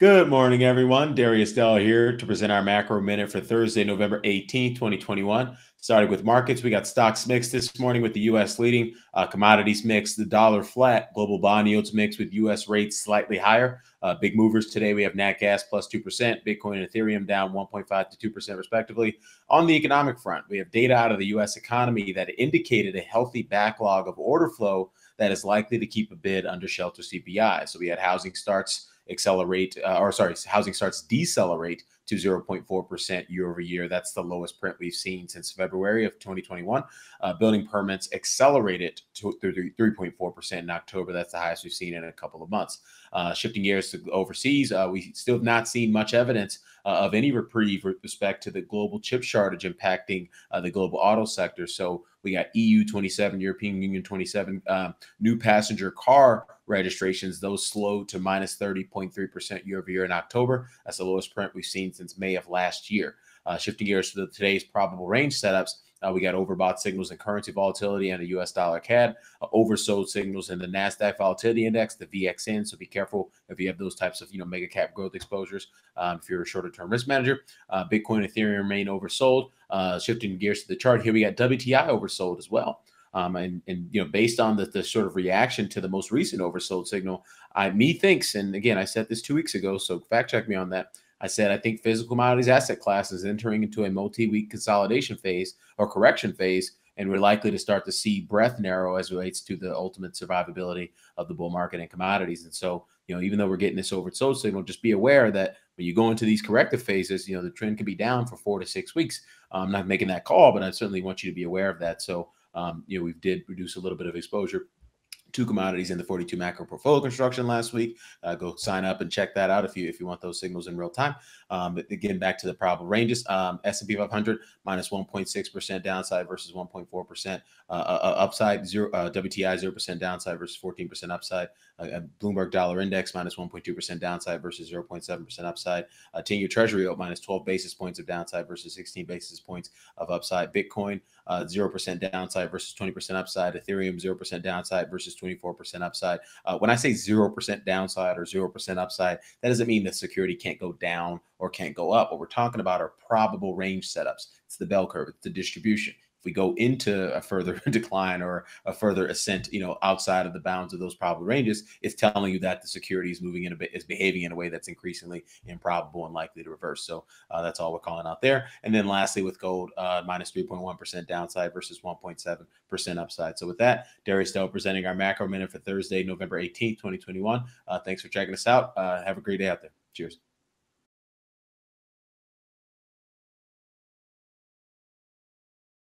Good morning, everyone. Darius Dell here to present our macro minute for Thursday, November eighteenth, 2021. Starting with markets, we got stocks mixed this morning with the U.S. leading, uh, commodities mixed, the dollar flat, global bond yields mixed with U.S. rates slightly higher. Uh, big movers today, we have Nat Gas plus 2%, Bitcoin and Ethereum down 1.5 to 2% respectively. On the economic front, we have data out of the U.S. economy that indicated a healthy backlog of order flow that is likely to keep a bid under shelter CPI. So we had housing starts accelerate, uh, or sorry, housing starts decelerate to 0.4% year over year. That's the lowest print we've seen since February of 2021. Uh, building permits accelerated to 3.4% in October. That's the highest we've seen in a couple of months. Uh, shifting gears to overseas, uh, we still have not seen much evidence uh, of any reprieve with respect to the global chip shortage impacting uh, the global auto sector. So we got EU 27, European Union 27, um, new passenger car registrations, those slowed to minus 30.3% year over year in October. That's the lowest print we've seen since May of last year. Uh, shifting gears to the, today's probable range setups, uh, we got overbought signals and currency volatility and the U.S. dollar CAD, uh, oversold signals in the Nasdaq Volatility Index, the VXN. So be careful if you have those types of you know mega cap growth exposures. Um, if you're a shorter term risk manager, uh, Bitcoin, Ethereum remain oversold. Uh, shifting gears to the chart here, we got WTI oversold as well. Um, and, and you know, based on the, the sort of reaction to the most recent oversold signal, I me thinks, and again, I said this two weeks ago, so fact check me on that. I said I think physical commodities asset class is entering into a multi-week consolidation phase or correction phase, and we're likely to start to see breadth narrow as relates to the ultimate survivability of the bull market and commodities. And so, you know, even though we're getting this oversold signal, just be aware that when you go into these corrective phases, you know, the trend could be down for four to six weeks. I'm not making that call, but I certainly want you to be aware of that. So um, you know, we did reduce a little bit of exposure two commodities in the 42 macro portfolio construction last week. Uh, go sign up and check that out if you if you want those signals in real time. Um, again, back to the probable ranges: um, S&P 500 minus 1.6 percent downside versus 1.4 percent uh, uh, uh, upside. Zero uh, WTI zero percent downside versus 14 percent upside. Uh, Bloomberg Dollar Index minus 1.2 percent downside versus 0.7 percent upside. 10-year Treasury yield minus 12 basis points of downside versus 16 basis points of upside. Bitcoin zero percent downside versus 20 percent upside. Ethereum zero percent downside versus 24% upside. Uh, when I say 0% downside or 0% upside, that doesn't mean the security can't go down or can't go up. What we're talking about are probable range setups. It's the bell curve, it's the distribution if we go into a further decline or a further ascent, you know, outside of the bounds of those probable ranges, it's telling you that the security is moving in a bit, is behaving in a way that's increasingly improbable and likely to reverse. So uh, that's all we're calling out there. And then lastly, with gold, uh, minus 3.1% downside versus 1.7% upside. So with that, Darius Dell presenting our macro minute for Thursday, November 18th, 2021. Uh, thanks for checking us out. Uh, have a great day out there. Cheers.